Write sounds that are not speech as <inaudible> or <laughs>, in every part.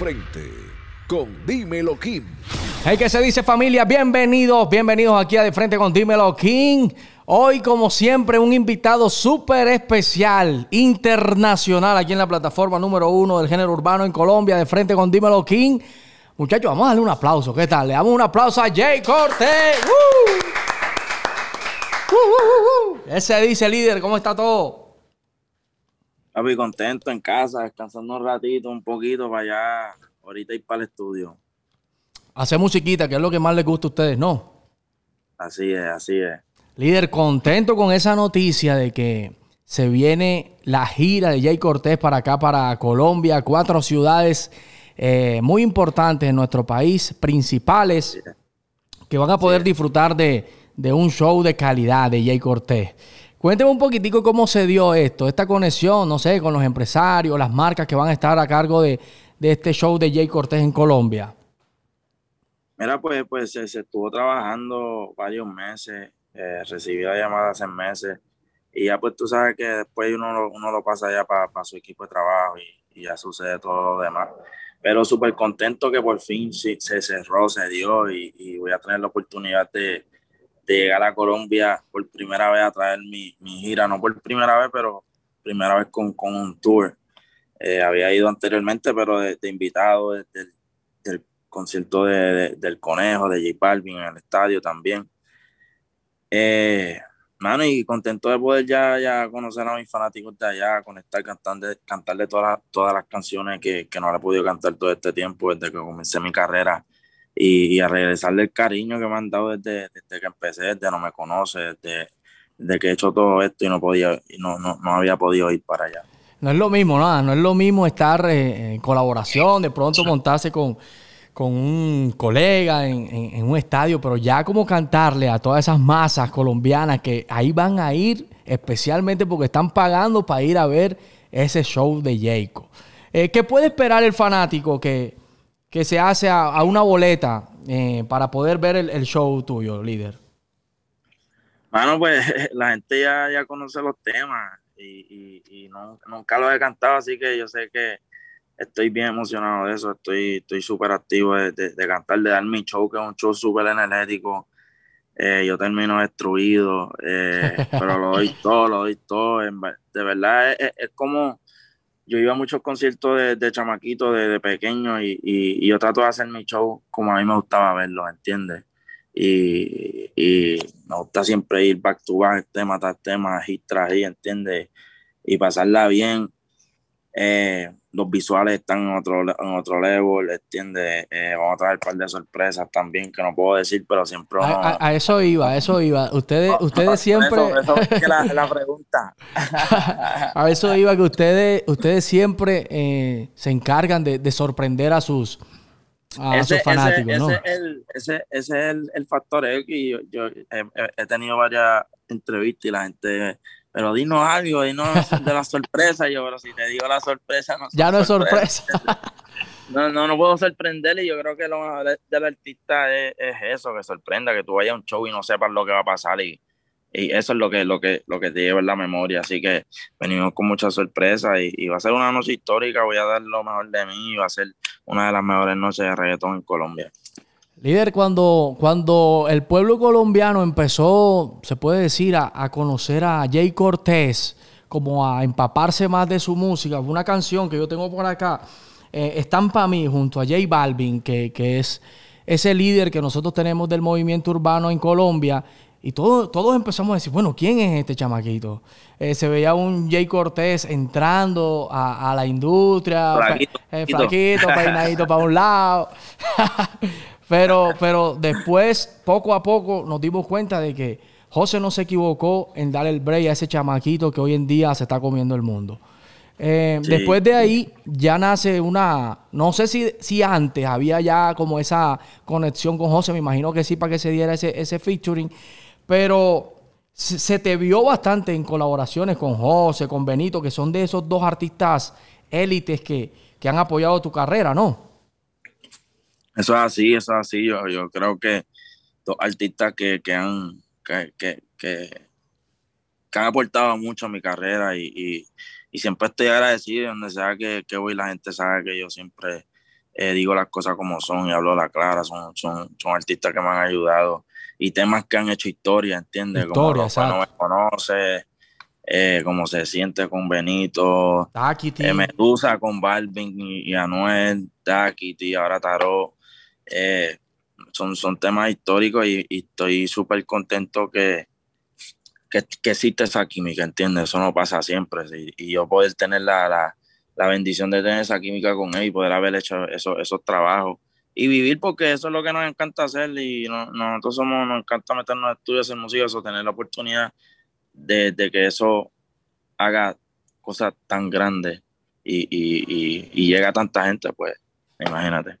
frente con Dímelo King. Hey, que se dice familia? Bienvenidos, bienvenidos aquí a De Frente con Dímelo King. Hoy, como siempre, un invitado súper especial, internacional, aquí en la plataforma número uno del género urbano en Colombia, De Frente con Dímelo King. Muchachos, vamos a darle un aplauso, ¿qué tal? Le damos un aplauso a Jay Cortés. Ese dice líder, ¿cómo está todo? Ah, Papi, pues, contento en casa, descansando un ratito, un poquito para allá, ahorita ir para el estudio. Hacer musiquita, que es lo que más les gusta a ustedes, ¿no? Así es, así es. Líder, contento con esa noticia de que se viene la gira de Jay Cortés para acá, para Colombia, cuatro ciudades eh, muy importantes en nuestro país, principales, que van a poder disfrutar de, de, un show de calidad de Jay Cortés. Cuénteme un poquitico cómo se dio esto, esta conexión, no sé, con los empresarios, las marcas que van a estar a cargo de, este show de Jay Cortés en Colombia. Mira, pues, pues se, estuvo trabajando varios meses, eh, recibí la llamada hace meses y ya pues tú sabes que después uno lo, uno lo pasa ya para su equipo de trabajo y, ya sucede todo lo demás. Pero súper contento que por fin se, cerró, se dio y voy a tener la oportunidad de, de llegar a Colombia por primera vez a traer mi, gira, no por primera vez, pero primera vez con, un tour. Eh, había ido anteriormente, pero de, invitado, desde el, del concierto del Conejo, de J Balvin en el estadio también. Eh, mano, y contento de poder ya, ya conocer a mis fanáticos de allá, conectar, cantando cantarle todas, las, todas las canciones que, que no le he podido cantar todo este tiempo, desde que comencé mi carrera y, a regresarle el cariño que me han dado desde, que empecé, desde no me conoce, desde, que he hecho todo esto y no podía, no, no, no había podido ir para allá. No es lo mismo, nada, no es lo mismo estar eh, en colaboración, de pronto montarse con, un colega en, un estadio, pero ya como cantarle a todas esas masas colombianas que ahí van a ir especialmente porque están pagando para ir a ver ese show de Jacob. Eh, ¿Qué puede esperar el fanático que, que se hace a, una boleta eh, para poder ver el, show tuyo, líder? Bueno, pues <laughs> la gente ya, conoce los temas y, y, nunca los he cantado, así que yo sé que estoy bien emocionado de eso, estoy súper activo de, cantar, de dar mi show, que es un show súper energético. Eh, yo termino destruido, eh, <laughs> pero lo doy todo, lo doy todo. De verdad, es como yo iba a muchos conciertos de, de chamaquito, desde pequeño, y, y, yo trato de hacer mi show como a mí me gustaba verlo, ¿entiendes? Y, y me gusta siempre ir back to back, tema tras tema, hit tras ¿entiendes? Y pasarla bien. Eh, los visuales están en otro, en otro level, ¿entiendes? Eh, vamos a traer un par de sorpresas también que no puedo decir, pero siempre... A, eso iba, a eso iba. Ustedes, <laughs> ustedes siempre... eso, es <laughs> la, pregunta. <laughs> a eso iba que ustedes, ustedes siempre eh, se encargan de, sorprender a sus... A sus fanáticos, ese, ¿no? ese, es el, factor. que yo, he, tenido varias entrevistas y la gente pero dinos algo, dinos <laughs> de la sorpresa. Yo, pero si te digo la sorpresa, no Ya no es sorpresa. <laughs> no, no, puedo sorprender y yo creo que lo más del artista es, eso, que sorprenda, que tú vayas a un show y no sepas lo que va a pasar y, y eso es lo que, lo, que, lo que te lleva en la memoria. Así que venimos con mucha sorpresa y, y va a ser una noche histórica, voy a dar lo mejor de mí y va a ser una de las mejores noches de reggaetón en Colombia. Líder, cuando, cuando el pueblo colombiano empezó, se puede decir, a, conocer a Jay Cortés, como a empaparse más de su música, una canción que yo tengo por acá, eh, Estampa a mí, junto a Jay Balvin, que, es ese líder que nosotros tenemos del movimiento urbano en Colombia. Y todos empezamos a decir, bueno, ¿quién es este chamaquito? Eh, se veía un Jay Cortés entrando a, la industria, flaquito, eh, peinadito para un lado. <laughs> Pero, pero después, poco a poco, nos dimos cuenta de que José no se equivocó en dar el break a ese chamaquito que hoy en día se está comiendo el mundo. Eh, después de ahí ya nace una, no sé si, si antes había ya como esa conexión con José, me imagino que sí para que se diera ese, ese featuring, pero se, te vio bastante en colaboraciones con José, con Benito, que son de esos dos artistas élites que, que han apoyado tu carrera, ¿no? Eso es así, eso es así. Yo, creo que los artistas que, han que, han aportado mucho a mi carrera y, y, y siempre estoy agradecido donde sea que, voy la gente sabe que yo siempre eh, digo las cosas como son y hablo la clara son, son, son artistas que me han ayudado y temas que han hecho historia ¿entiendes? Historia, como no conoce eh, como se siente con Benito Taki, eh, Medusa con Balvin y, Anuel Takiti y ahora Tarot eh, son, son temas históricos y, estoy súper contento que, que, existe esa química, ¿entiendes? Eso no pasa siempre. Y yo poder tener la, la, bendición de tener esa química con él y poder haber hecho eso, esos trabajos. Y vivir porque eso es lo que nos encanta hacer y nosotros somos, nos encanta meternos en estudios, en música, eso, tener la oportunidad de, que eso haga cosas tan grandes y, y, llega a tanta gente, pues imagínate.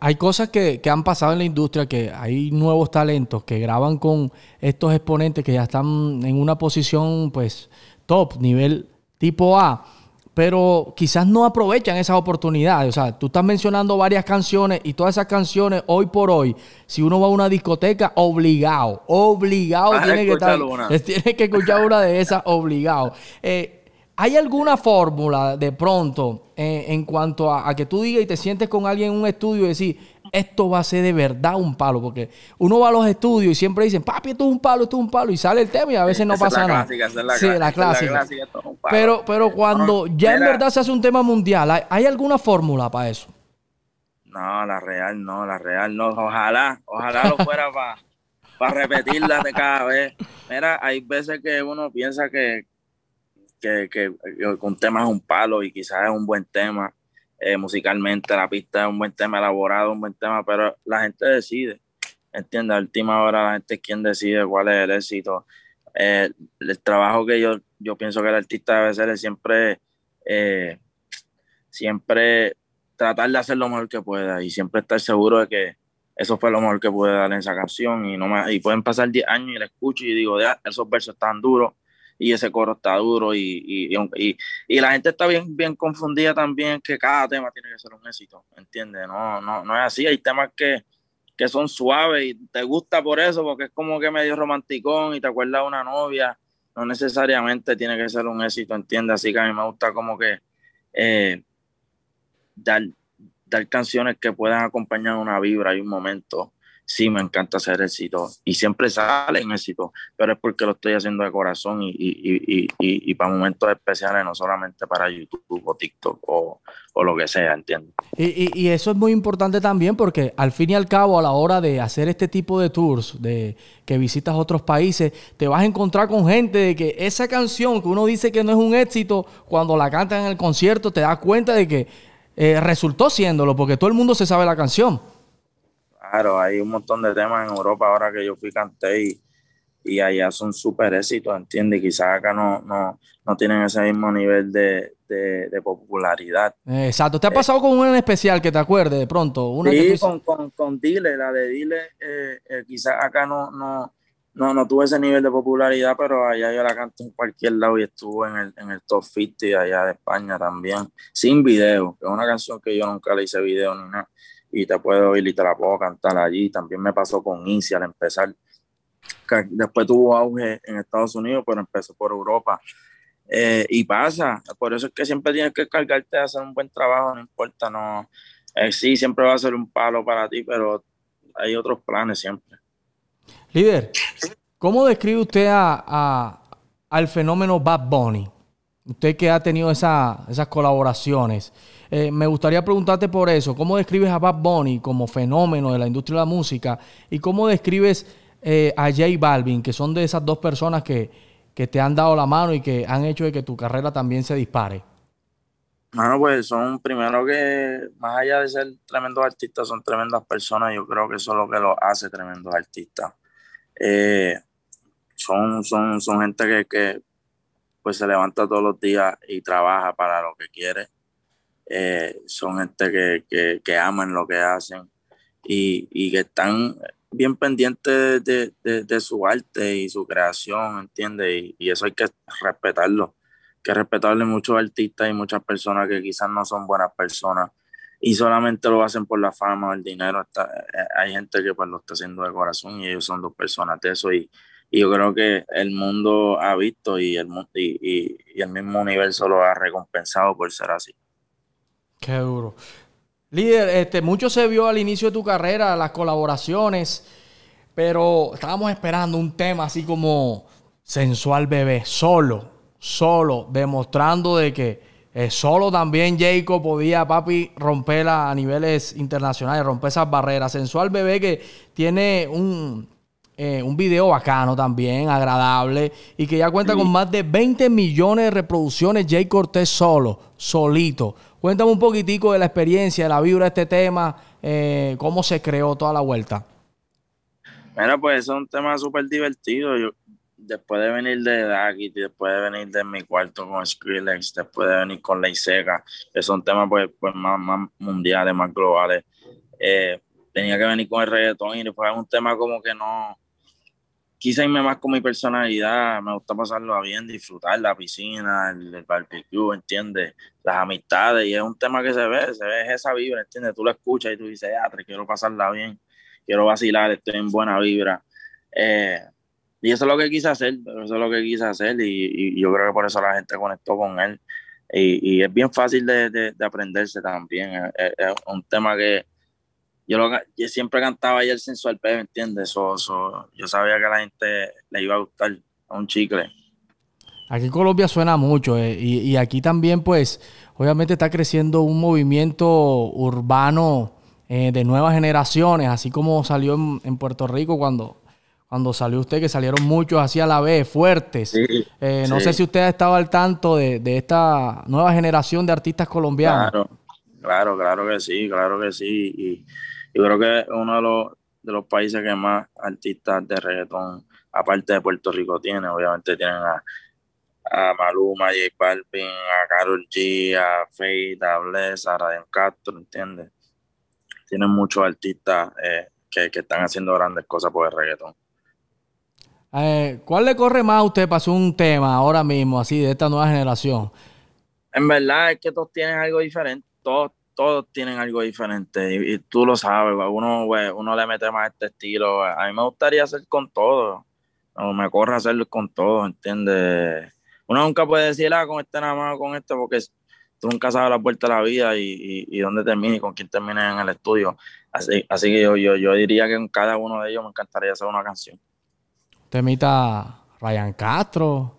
Hay cosas que, han pasado en la industria, que hay nuevos talentos que graban con estos exponentes que ya están en una posición, pues, top, nivel tipo A, pero quizás no aprovechan esas oportunidades. O sea, tú estás mencionando varias canciones y todas esas canciones, hoy por hoy, si uno va a una discoteca, obligado, obligado, tiene que, estar, <laughs> tiene que, escuchar una de esas, obligado. Eh, ¿Hay alguna fórmula de pronto eh, en cuanto a, que tú digas y te sientes con alguien en un estudio y decir, esto va a ser de verdad un palo? Porque uno va a los estudios y siempre dicen, papi, esto es un palo, esto es un palo, y sale el tema y a veces no pasa nada. sí, la clásica. pero, pero cuando ya en verdad se hace un tema mundial, ¿hay, alguna fórmula para eso? No, la real no, la real no. Ojalá, ojalá lo fuera para para repetirla de cada vez. Mira, hay veces que uno piensa que, eh, que, un tema es un palo y quizás es un buen tema eh, musicalmente, la pista es un buen tema elaborado, un buen tema, pero la gente decide, entiende, a última hora la gente es quien decide cuál es el éxito. Eh, el trabajo que yo, yo pienso que el artista debe hacer es siempre, siempre tratar de hacer lo mejor que pueda y siempre estar seguro de que eso fue lo mejor que pude dar en esa canción y no y pueden pasar 10 años y la escucho y digo, ya, esos versos están duros, y ese coro está duro y, y, y, la gente está bien, bien confundida también que cada tema tiene que ser un éxito, ¿entiendes? No, no, no es así, hay temas que, son suaves y te gusta por eso, porque es como que medio romanticón y te acuerdas de una novia, no necesariamente tiene que ser un éxito, ¿entiendes? Así que a mí me gusta como que eh, dar, dar canciones que puedan acompañar una vibra y un momento sí me encanta hacer éxito y siempre sale en éxito, pero es porque lo estoy haciendo de corazón y, y, para momentos especiales, no solamente para YouTube o TikTok o, lo que sea, entiendo. Y, eso es muy importante también porque al fin y al cabo a la hora de hacer este tipo de tours, de que visitas otros países, te vas a encontrar con gente de que esa canción que uno dice que no es un éxito, cuando la cantan en el concierto te das cuenta de que eh, resultó siéndolo porque todo el mundo se sabe la canción. Claro, hay un montón de temas en Europa ahora que yo fui canté y, y allá son súper éxitos, ¿entiendes? Quizás acá no, no, tienen ese mismo nivel de, popularidad. Eh, exacto. ¿Te ha eh, pasado con una en especial que te acuerdes de pronto? Una sí, con, con, Dile, la de Dile, eh, eh quizás acá no, no, no, tuve ese nivel de popularidad, pero allá yo la canto en cualquier lado y estuvo en el, en el top 50 allá de España también, sin video, que es una canción que yo nunca le hice video ni nada y te puedo oír y te la puedo cantar allí. También me pasó con Incia al empezar. Después tuvo auge en Estados Unidos, pero empezó por Europa. Eh, y pasa, por eso es que siempre tienes que cargarte de hacer un buen trabajo, no importa, no. Eh, sí, siempre va a ser un palo para ti, pero hay otros planes siempre. Líder, ¿cómo describe usted al fenómeno Bad Bunny? Usted que ha tenido esas colaboraciones, eh, me gustaría preguntarte por eso, ¿cómo describes a Bad Bunny como fenómeno de la industria de la música y cómo describes eh, a J Balvin, que son de esas dos personas que, te han dado la mano y que han hecho de que tu carrera también se dispare? Bueno, pues son primero que, más allá de ser tremendos artistas, son tremendas personas. Yo creo que eso es lo que los hace tremendos artistas. Eh, son, son, gente que pues se levanta todos los días y trabaja para lo que quiere. Eh, son gente que, que, que, aman lo que hacen y, que están bien pendientes de, su arte y su creación, ¿entiendes? Y, y, eso hay que respetarlo, que respetarle muchos artistas y muchas personas que quizás no son buenas personas y solamente lo hacen por la fama o el dinero. Eh, hay gente que pues lo está haciendo de corazón y ellos son dos personas de eso y y yo creo que el mundo ha visto y el, y, el mismo universo lo ha recompensado por ser así. Qué duro. Líder, este, mucho se vio al inicio de tu carrera, las colaboraciones, pero estábamos esperando un tema así como sensual bebé, solo, solo, demostrando de que eh, solo también Jacob podía, papi, romperla a niveles internacionales, romper esas barreras. Sensual bebé que tiene un, eh, un video bacano también, agradable, y que ya cuenta con más de 20 millones de reproducciones, Jay Cortés solo, solito. Cuéntame un poquitico de la experiencia, de la vibra de este tema, eh, cómo se creó toda la vuelta. Bueno, pues es un tema súper divertido. Yo, después de venir de Ducky, después de venir de mi cuarto con Skrillex, después de venir con La Seca, que son temas pues, pues más, más, mundiales, más globales, eh, tenía que venir con el reggaetón y fue un tema como que no, quise irme más con mi personalidad, me gusta pasarlo bien, disfrutar la piscina, el, barbecue, ¿entiendes? Las amistades, y es un tema que se ve, se ve esa vibra, ¿entiendes? Tú lo escuchas y tú dices, ah, quiero pasarla bien, quiero vacilar, estoy en buena vibra. Eh, y eso es lo que quise hacer, eso es lo que quise hacer, y, yo creo que por eso la gente conectó con él. Y, es bien fácil de, aprenderse también, es un tema que yo, yo siempre cantaba el sensual ¿me entiendes? yo sabía que a la gente le iba a gustar a un chicle. Aquí en Colombia suena mucho eh, y, aquí también pues obviamente está creciendo un movimiento urbano eh, de nuevas generaciones, así como salió en, Puerto Rico cuando, cuando salió usted, que salieron muchos así a la vez, fuertes. Eh, no sé si usted ha estado al tanto de, esta nueva generación de artistas colombianos. Claro, claro, claro que sí, claro que sí. Y, yo creo que es uno de los, países que más artistas de reggaetón, aparte de Puerto Rico, tiene. Obviamente tienen a, a Maluma, J Balvin, a Carol G, a Faith, a Bless, a Ryan Castro, ¿entiendes? Tienen muchos artistas eh, que, están haciendo grandes cosas por el reggaetón. Eh, ¿Cuál le corre más a usted para hacer un tema ahora mismo, así, de esta nueva generación? En verdad es que todos tienen algo diferente, todos todos tienen algo diferente y, tú lo sabes, uno, pues, uno le mete más este estilo. A mí me gustaría hacer con todo, me corre hacerlo con todo, ¿entiendes? Uno nunca puede decir, ah, con este nada más, con este, porque tú nunca sabes la puerta de la vida y, dónde termina y con quién termina en el estudio. Así, que yo, yo, yo diría que con cada uno de ellos me encantaría hacer una canción. Te Temita Ryan Castro,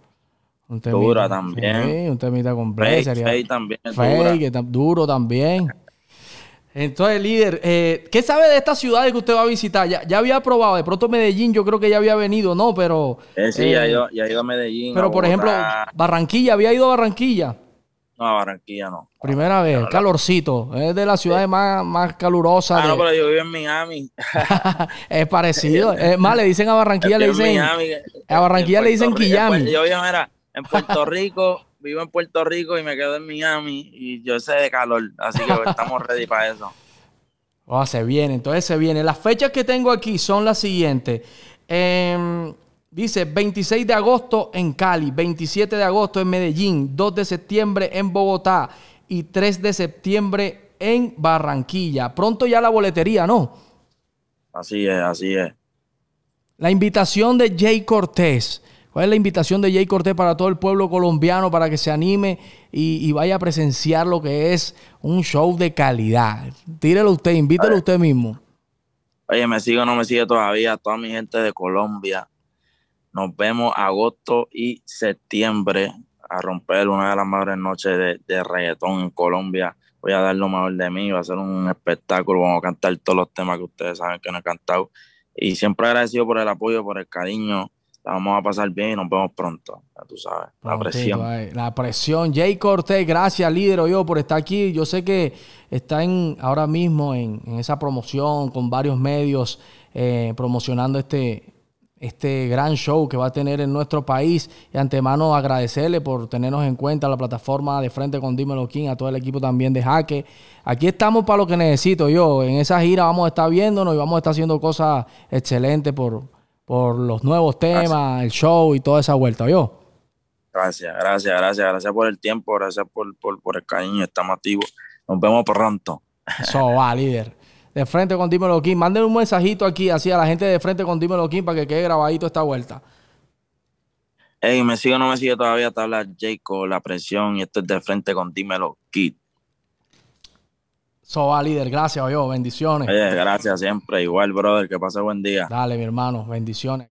dura también. Sí, un temita con Blake. Fake, también. Fake, duro también. Entonces, líder, eh, ¿qué sabe de estas ciudades que usted va a visitar? Ya, había probado, de pronto Medellín, yo creo que ya había venido, ¿no? Pero. sí, ya, ha eh, ido, a Medellín. Pero, por ejemplo, Barranquilla, ¿había ido a Barranquilla? No, a Barranquilla no. Primera vez, calorcito. Es de las ciudades más, más calurosas. Ah, no, pero yo vivo en Miami. <laughs> es parecido. es más, le dicen a Barranquilla, le dicen. a Barranquilla le dicen Quillami. Yo, en Puerto Rico, vivo en Puerto Rico y me quedo en Miami y yo sé de calor, así que estamos ready para eso. Oh, se viene, entonces se viene. Las fechas que tengo aquí son las siguientes. Em, dice 26 de agosto en Cali, 27 de agosto en Medellín, 2 de septiembre en Bogotá y 3 de septiembre en Barranquilla. Pronto ya la boletería, ¿no? Así es, así es. La invitación de Jay Cortés. ¿Cuál es la invitación de Jay Cortés para todo el pueblo colombiano para que se anime y, vaya a presenciar lo que es un show de calidad? Tírelo usted, invítelo usted mismo. Oye, me sigue o no me sigue todavía, toda mi gente de Colombia. Nos vemos agosto y septiembre a romper una de las mejores noches de, de reggaetón en Colombia. Voy a dar lo mejor de mí, va a ser un espectáculo, vamos a cantar todos los temas que ustedes saben que no he cantado. Y siempre agradecido por el apoyo, por el cariño vamos a pasar bien nos vemos pronto. Ya tú sabes, la ah, presión. Eh, la presión. Jay Cortés, gracias, líder, yo por estar aquí. Yo sé que está en, ahora mismo en, esa promoción con varios medios eh, promocionando este, este gran show que va a tener en nuestro país. Y antemano agradecerle por tenernos en cuenta la plataforma de frente con Dímelo King, a todo el equipo también de Jaque. Aquí estamos para lo que necesito yo. En esa gira vamos a estar viéndonos y vamos a estar haciendo cosas excelentes por, por los nuevos temas, el show y toda esa vuelta, yo. Gracias, gracias, gracias, gracias por el tiempo, gracias por, el cariño, estamos activos. Nos vemos pronto. Eso va, líder. De frente con Dímelo King, Mándenle un mensajito aquí, así a la gente de frente con Dímelo King para que quede grabadito esta vuelta. Ey, me sigue o no me sigue todavía, está hablando Jacob, la presión, y esto es de frente con Dímelo Kid. Soba líder, gracias, oye. bendiciones. Oye, gracias siempre, igual, brother, que pase buen día. Dale, mi hermano, bendiciones.